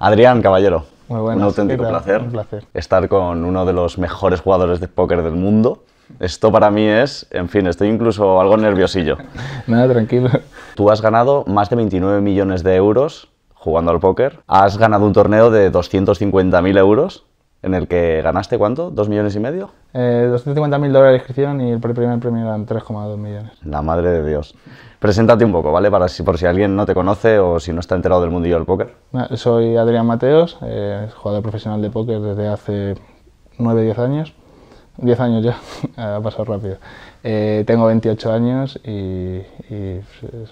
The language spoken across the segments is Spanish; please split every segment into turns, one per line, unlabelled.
Adrián Caballero.
Muy buenas, un auténtico placer, placer
estar con uno de los mejores jugadores de póker del mundo. Esto para mí es, en fin, estoy incluso algo nerviosillo. Nada, tranquilo. Tú has ganado más de 29 millones de euros jugando al póker. Has ganado un torneo de 250.000 euros en el que ganaste cuánto, dos millones y medio.
Eh, 250.000 dólares de inscripción y el primer premio eran 3,2 millones.
La madre de Dios. Preséntate un poco, ¿vale? Para si, por si alguien no te conoce o si no está enterado del mundillo del póker.
Soy Adrián Mateos, eh, jugador profesional de póker desde hace 9-10 años. 10 años ya, ha pasado rápido. Eh, tengo 28 años y...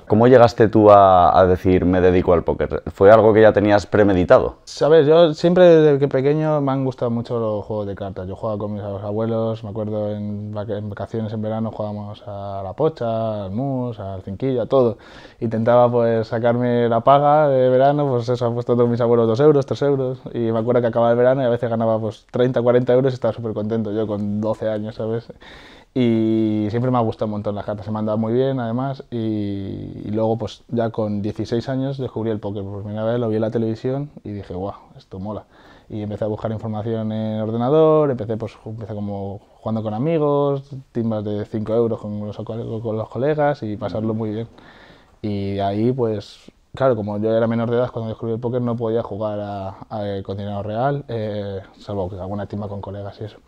¿Cómo llegaste tú a, decir me dedico al póker? ¿Fue algo que ya tenías premeditado?
Sabes, yo siempre desde que pequeño me han gustado mucho los juegos de cartas. Yo jugaba con mis abuelos, me acuerdo en, vacaciones en verano jugábamos a la pocha, al mus, al cinquillo, a todo. Intentaba pues sacarme la paga de verano, pues eso, han puesto todos mis abuelos 2 euros, 3 euros. Y me acuerdo que acababa el verano y a veces ganaba pues 30, 40 euros y estaba súper contento yo con 12 años, ¿sabes? Y siempre me ha gustado un montón las cartas, se me han dado muy bien además. Y, luego, pues ya con 16 años descubrí el póker por primera vez, lo vi en la televisión y dije, guau, esto mola. Y empecé a buscar información en el ordenador, empecé, pues, empecé como jugando con amigos, timbas de 5 euros con los, con los colegas y pasarlo muy bien. Y ahí, pues, claro, como yo era menor de edad cuando descubrí el póker, no podía jugar a, eh, contenido real, eh, salvo que alguna timba con colegas y eso.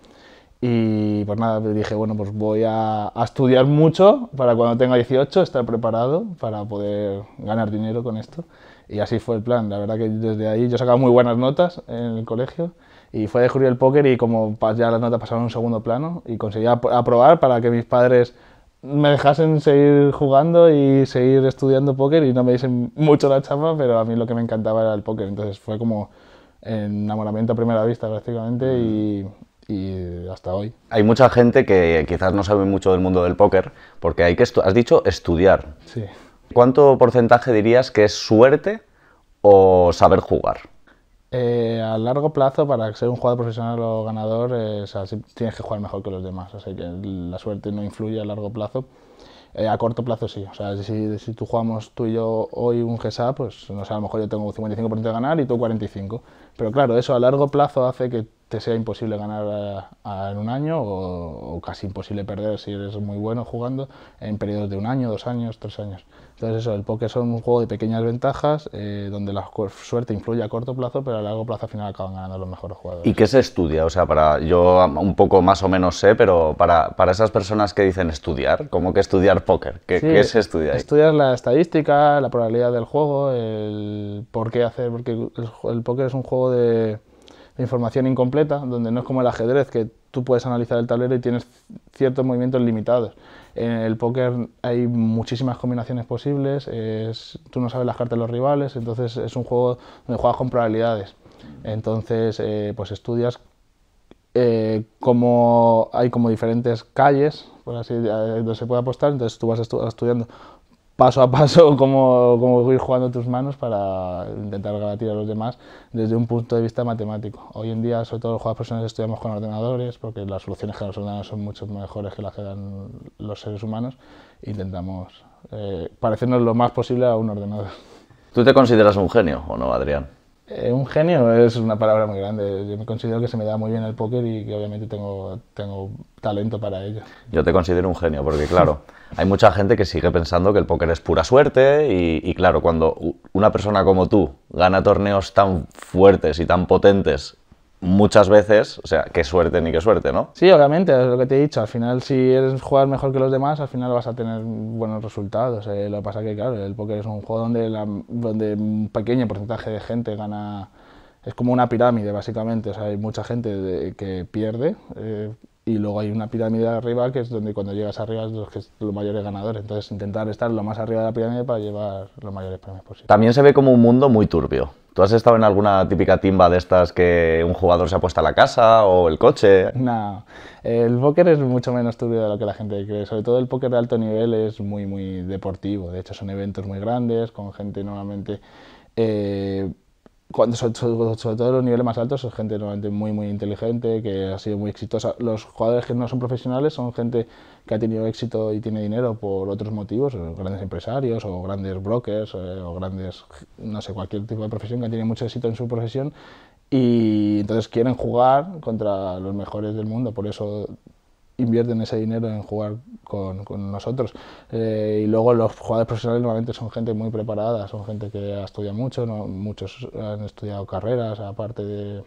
Y pues nada, dije, bueno, pues voy a, estudiar mucho para cuando tenga 18 estar preparado para poder ganar dinero con esto. Y así fue el plan. La verdad que desde ahí yo sacaba muy buenas notas en el colegio y fue de descubrir el póker y como ya las notas pasaron a un segundo plano y conseguía aprobar para que mis padres me dejasen seguir jugando y seguir estudiando póker y no me dicen mucho la chapa, pero a mí lo que me encantaba era el póker. Entonces fue como enamoramiento a primera vista prácticamente y, mm y hasta hoy.
Hay mucha gente que quizás no sabe mucho del mundo del póker, porque hay que, has dicho, estudiar. Sí. ¿Cuánto porcentaje dirías que es suerte o saber jugar?
Eh, a largo plazo, para ser un jugador profesional o ganador, eh, tienes que jugar mejor que los demás, así que la suerte no influye a largo plazo. Eh, a corto plazo sí, o sea, si, tú jugamos tú y yo hoy un GSA, pues no sé, a lo mejor yo tengo 55% de ganar y tú 45%. Pero claro, eso a largo plazo hace que te sea imposible ganar eh, en un año o, casi imposible perder si eres muy bueno jugando en periodos de un año, dos años, tres años. Entonces eso, el póker es un juego de pequeñas ventajas eh, donde la suerte influye a corto plazo, pero a largo plazo al final acaban ganando los mejores jugadores. ¿Y
qué se estudia? O sea, para yo un poco más o menos sé, pero para, esas personas que dicen estudiar, ¿cómo que estudiar póker, ¿qué, se estudia? Ahí?
Estudias la estadística, la probabilidad del juego, el por qué hacer, porque el póker es un juego de información incompleta, donde no es como el ajedrez, que tú puedes analizar el tablero y tienes ciertos movimientos limitados. En el póker hay muchísimas combinaciones posibles, tú no sabes las cartas de los rivales, entonces es un juego donde juegas con probabilidades. Entonces, eh, pues estudias eh, cómo hay como diferentes calles, por así eh, donde se puede apostar, entonces tú vas estudiando paso a paso cómo, ir jugando tus manos para intentar garantizar a los demás desde un punto de vista matemático. Hoy en día, sobre todo los jugadores personales, estudiamos con ordenadores porque las soluciones que nos ordenan son mucho mejores que las que dan los seres humanos. Intentamos eh, parecernos lo más posible a un ordenador.
¿Tú te consideras un genio o no, Adrián?
Eh, un genio es una palabra muy grande. Yo me considero que se me da muy bien el póker y que obviamente tengo, tengo talento para ello.
Yo te considero un genio porque, claro, hay mucha gente que sigue pensando que el póker es pura suerte y, y claro, cuando una persona como tú gana torneos tan fuertes y tan potentes muchas veces, o sea, qué suerte ni qué suerte, ¿no?
Sí, obviamente, es lo que te he dicho. Al final, si eres jugar mejor que los demás, al final vas a tener buenos resultados. Eh, lo que pasa que, claro, el póker es un juego donde, donde un pequeño porcentaje de gente gana... Es como una pirámide, básicamente. O sea, hay mucha gente que pierde eh, y luego hay una pirámide arriba que es donde cuando llegas arriba es los, que es los mayores ganadores. Entonces intentar estar lo más arriba de la pirámide para llevar los mayores premios
posibles. También se ve como un mundo muy turbio. ¿Tú has estado en alguna típica timba de estas que un jugador se ha puesto a la casa o el coche?
No, el póker es mucho menos turbio de lo que la gente cree. Sobre todo el póker de alto nivel es muy, muy deportivo. De hecho son eventos muy grandes con gente normalmente... Eh, cuando sobre, sobre, todo los niveles más altos es gente normalmente muy muy inteligente que ha sido muy exitosa los jugadores que no son profesionales son gente que ha tenido éxito y tiene dinero por otros motivos grandes empresarios o grandes brokers o grandes no sé cualquier tipo de profesión que tiene mucho éxito en su profesión y entonces quieren jugar contra los mejores del mundo por eso invierten ese dinero en jugar con, nosotros. Eh, y luego los jugadores profesionales normalmente son gente muy preparada, son gente que ha estudiado mucho, muchos han estudiado carreras aparte de,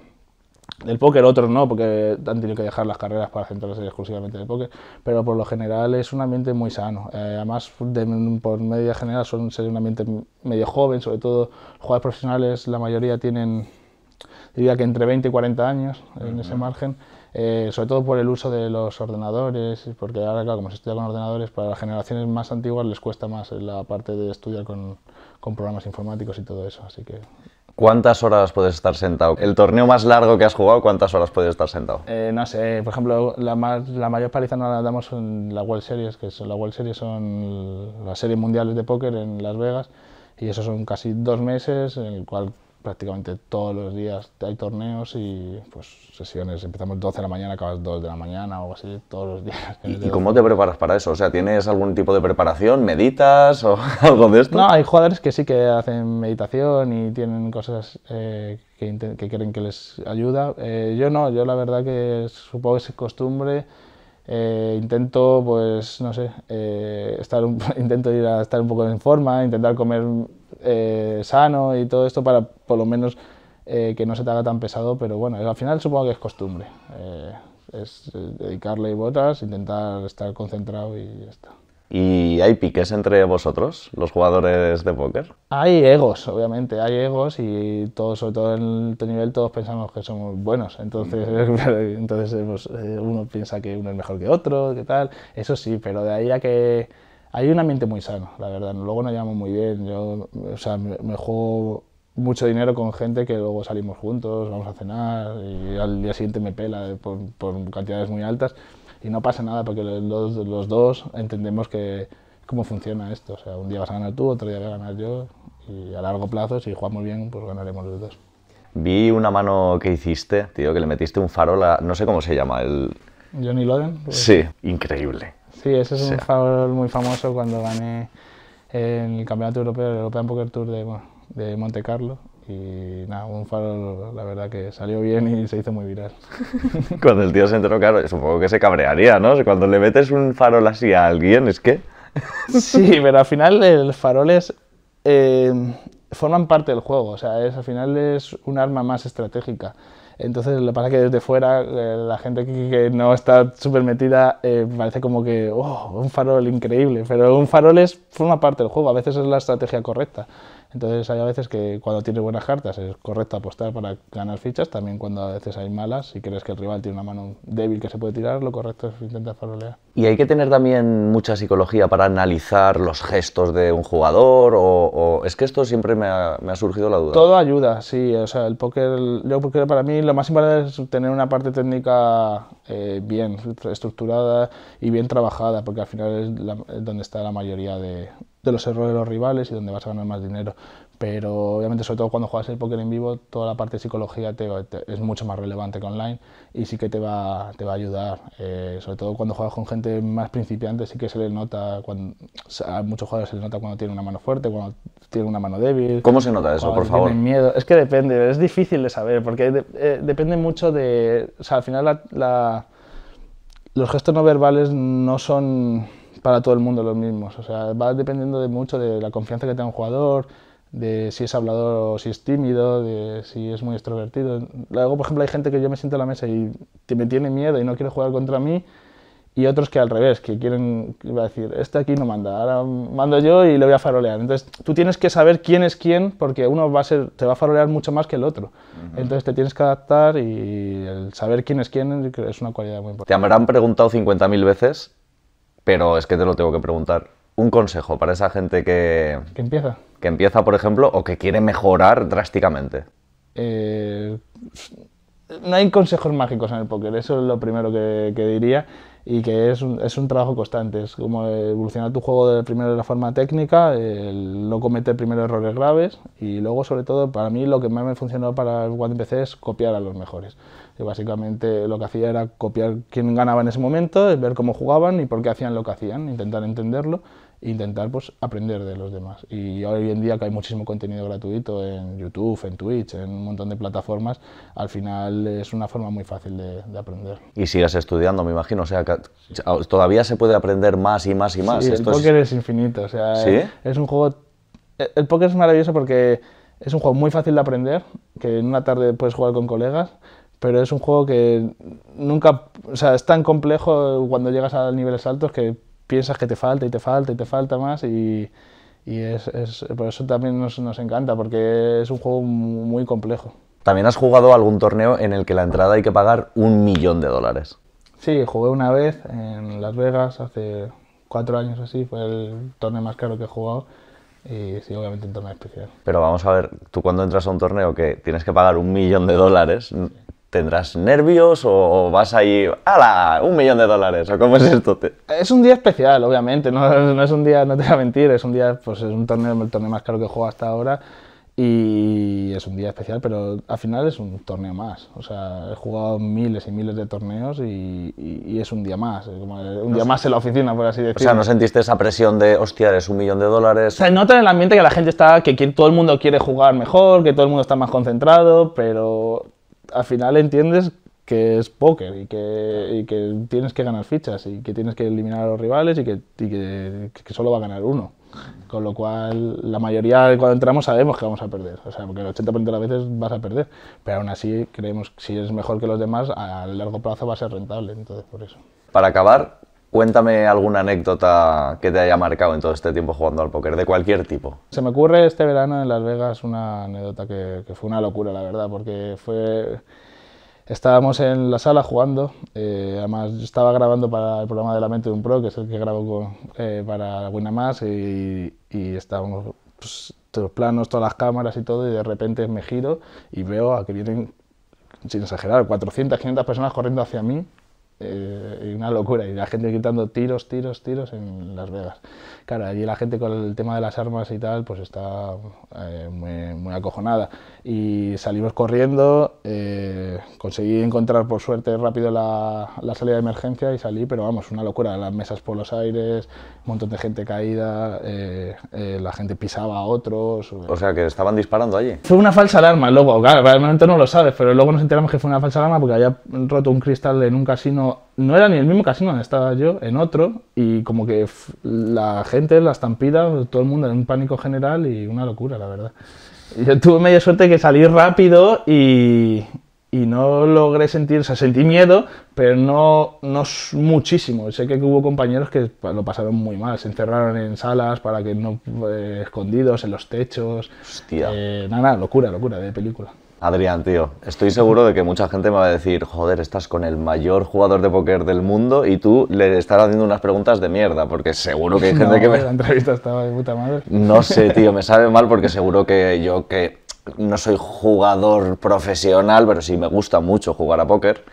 del póker, otros no, porque han tenido que dejar las carreras para centrarse exclusivamente en el póker, pero por lo general es un ambiente muy sano. Eh, además, por media general son ser un ambiente medio joven, sobre todo los jugadores profesionales, la mayoría tienen, diría que entre 20 y 40 años en ese margen eh, sobre todo por el uso de los ordenadores, porque ahora, como se estudia con ordenadores, para las generaciones más antiguas les cuesta más la parte de estudiar con, con programas informáticos y todo eso, así que...
¿Cuántas horas puedes estar sentado? ¿El torneo más largo que has jugado, cuántas horas puedes estar sentado?
Eh, no sé, por ejemplo, la, la mayor paliza no la damos en la World Series, que son, la World Series son las series mundiales de póker en Las Vegas, y eso son casi dos meses en el cual prácticamente todos los días hay torneos y pues sesiones, empezamos 12 de la mañana, acabas 2 de la mañana o así, todos los días. ¿Y,
cómo te preparas para eso? O sea, ¿tienes algún tipo de preparación? ¿Meditas o
algo de esto? No, hay jugadores que sí que hacen meditación y tienen cosas eh, que, quieren que les ayuda. Eh, yo no, yo la verdad que supongo que es costumbre. Eh, intento, pues, no sé, estar intento ir a estar un poco en forma, intentar comer eh, sano y todo esto para por lo menos eh, que no se te haga tan pesado, pero bueno, al final supongo que es costumbre. Eh, es dedicarle botas, intentar estar concentrado y ya está.
¿Y hay piques entre vosotros, los jugadores de póker?
Hay egos, obviamente, hay egos y todos, sobre todo en el nivel, todos pensamos que somos buenos. Entonces, mm. entonces pues, uno piensa que uno es mejor que otro, que tal. Eso sí, pero de ahí a que hay un ambiente muy sano, la verdad. Luego nos llamo muy bien. Yo, o sea, me, juego mucho dinero con gente que luego salimos juntos, vamos a cenar y al día siguiente me pela por, cantidades muy altas y no pasa nada porque los, dos entendemos que cómo funciona esto. O sea, un día vas a ganar tú, otro día voy a ganar yo y a largo plazo, si jugamos bien, pues ganaremos los dos.
Vi una mano que hiciste, tío, que le metiste un farol a... no sé cómo se llama, el...
Johnny Loden. Pues. Sí,
increíble.
Sí, ese es un farol muy famoso cuando gané el Campeonato Europeo, el European Poker Tour de, de Monte Carlo. Y nada, un farol, la verdad que salió bien y se hizo muy viral.
Cuando el tío se entró, claro, supongo que se cabrearía, ¿no? Cuando le metes un farol así a alguien, es que.
sí, pero al final el los faroles eh, forman parte del juego, o sea, es, al final es un arma más estratégica. Entonces, lo que pasa es que desde fuera, eh, la gente que, no está súper metida, eh, parece como que, oh, un farol increíble, pero un farol es, forma parte del juego, a veces es la estrategia correcta. Entonces, hay a veces que cuando tienes buenas cartas es correcto apostar para ganar fichas, también cuando a veces hay malas, y crees que el rival tiene una mano débil que se puede tirar, lo correcto es intentar farolear.
Y hay que tener también mucha psicología para analizar los gestos de un jugador, o, es que esto siempre me ha, surgido la duda. Todo
ayuda, sí, o sea, el póker, yo creo para mí lo más importante es tener una parte técnica eh, bien estructurada y bien trabajada, porque al final es, donde está la mayoría de, de los errores de los rivales y donde vas a ganar más dinero pero obviamente sobre todo cuando juegas el póker en vivo, toda la parte de psicología te, es mucho más relevante que online y sí que te va, te va a ayudar. Eh, sobre todo cuando juegas con gente más principiante, sí que se le nota, cuando, a muchos jugadores se les nota cuando tienen una mano fuerte, cuando tienen una mano débil. ¿Cómo se nota eso, por favor? miedo. Es que depende, es difícil de saber, porque eh, depende mucho de... O sea, al final la, los gestos no verbales no son para todo el mundo los mismos. O sea, va dependiendo de mucho de la confianza que tenga un jugador de si es hablador o si es tímido, de si es muy extrovertido. Luego, por ejemplo, hay gente que yo me siento a la mesa y me tiene miedo y no quiere jugar contra mí, y otros que al revés, que quieren, iba a decir, este aquí no manda, ahora mando yo y le voy a farolear. Entonces, tú tienes que saber quién es quién, porque uno va a ser, te va a farolear mucho más que el otro. Entonces, te tienes que adaptar y el saber quién es quién es una cualidad muy importante. Te
habrán preguntado 50.000 veces, pero es que te lo tengo que preguntar un consejo para esa gente que... empieza. Que empieza, por ejemplo, o que quiere mejorar drásticamente.
Eh, no hay consejos mágicos en el póker, eso es lo primero que, diría y que es un, trabajo constante, es como evolucionar tu juego de, primero de la forma técnica, no cometer primero errores graves y luego sobre todo para mí lo que más me funcionó para cuando empecé es copiar a los mejores. básicamente lo que hacía era copiar quién ganaba en ese momento, ver cómo jugaban y por qué hacían lo que hacían, intentar entenderlo intentar pues, aprender de los demás. Y hoy en día que hay muchísimo contenido gratuito en YouTube, en Twitch, en un montón de plataformas, al final es una forma muy fácil de, aprender.
Y sigas estudiando, me imagino, o sea, que todavía se puede aprender más y más y más. Sí, el póker
es... infinito, o sea, es un juego... Eh, el póker es maravilloso porque es un juego muy fácil de aprender, que en una tarde puedes jugar con colegas, pero es un juego que nunca, o sea, es tan complejo cuando llegas a niveles altos que piensas que te falta y te falta y te falta más y, y es, por eso también nos, nos encanta, porque es un juego muy complejo.
También has jugado algún torneo en el que la entrada hay que pagar un millón de dólares.
Sí, jugué una vez en Las Vegas hace cuatro años así, fue el torneo más caro que he jugado y sí, obviamente un torneo especial.
Pero vamos a ver, tú cuando entras a un torneo que tienes que pagar un millón de dólares, tendrás nervios o vas ahí, ¡hala! Un millón de dólares, o cómo es esto.
Es un día especial, obviamente, no, es un día, no te voy a mentir, es un día, pues es un torneo, el torneo más caro que juego hasta ahora y es un día especial, pero al final es un torneo más. O sea, he jugado miles y miles de torneos y, es un día más, un día más en la oficina, por así decirlo. O sea, ¿no sentiste
esa presión de, hostia, es un millón de dólares?
Se nota en el ambiente que la gente está, que todo el mundo quiere jugar mejor, que todo el mundo está más concentrado, pero al final entiendes que es póker y que, que, tienes que ganar fichas y que tienes que eliminar a los rivales y, que, solo va a ganar uno. Con lo cual, la mayoría cuando entramos sabemos que vamos a perder, o sea, porque el 80% de las veces vas a perder, pero aún así creemos que si eres mejor que los demás, a largo plazo va a ser rentable, entonces por eso.
Para acabar, Cuéntame alguna anécdota que te haya marcado en todo este tiempo jugando al póker, de cualquier tipo.
Se me ocurre este verano en Las Vegas una anécdota que, fue una locura, la verdad, porque fue... Estábamos en la sala jugando, eh, además yo estaba grabando para el programa de la mente de un pro, que es el que grabo eh, para más y, y estábamos pues, todos los planos, todas las cámaras y todo, y de repente me giro y veo a que vienen, sin exagerar, 400, 500 personas corriendo hacia mí, eh, una locura, y la gente gritando tiros, tiros, tiros en Las Vegas. Claro, allí la gente con el tema de las armas y tal, pues está eh, muy, muy, acojonada. Y salimos corriendo, eh, conseguí encontrar por suerte rápido la, la, salida de emergencia y salí, pero vamos, una locura, las mesas por los aires, un montón de gente caída, eh, la gente pisaba a otros. O sea, que estaban disparando allí. Fue una falsa alarma, luego, claro, realmente no lo sabes, pero luego nos enteramos que fue una falsa alarma porque había roto un cristal en un casino no era ni el mismo casino donde estaba yo, en otro, y como que la gente, la estampida, todo el mundo en un pánico general y una locura, la verdad. Yo tuve media suerte que salí rápido y, no logré sentir, o sea, sentí miedo, pero no, no muchísimo. Sé que hubo compañeros que lo pasaron muy mal, se encerraron en salas para que no, eh, escondidos, en los techos. Hostia. Eh, nada, locura, locura de película.
Adrián, tío, estoy seguro de que mucha gente me va a decir, joder, estás con el mayor jugador de póker del mundo y tú le estás haciendo unas preguntas de mierda, porque seguro que hay gente que me... La
entrevista estaba de puta madre. No sé, tío, me
sabe mal porque seguro que yo que no soy jugador profesional, pero sí me gusta mucho jugar a póker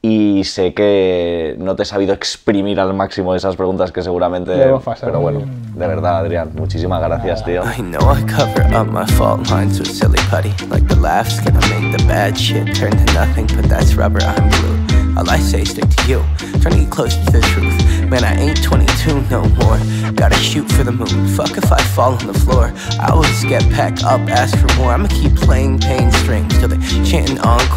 y sé que no te he sabido exprimir al máximo esas preguntas que seguramente. Pero bueno, de verdad, Adrián, muchísimas gracias, tío. I know I cover up my fault lines with silly putty. Like the laughs gonna make the bad shit turn to nothing, but that's rubber, I'm blue. All I say, stick to you. Trying to get close to the truth. Man, I ain't 22 no more. Gotta shoot for the moon. Fuck if I fall on the floor. I always get packed up, ask for more. I'ma keep playing pain strings till they chanting encore.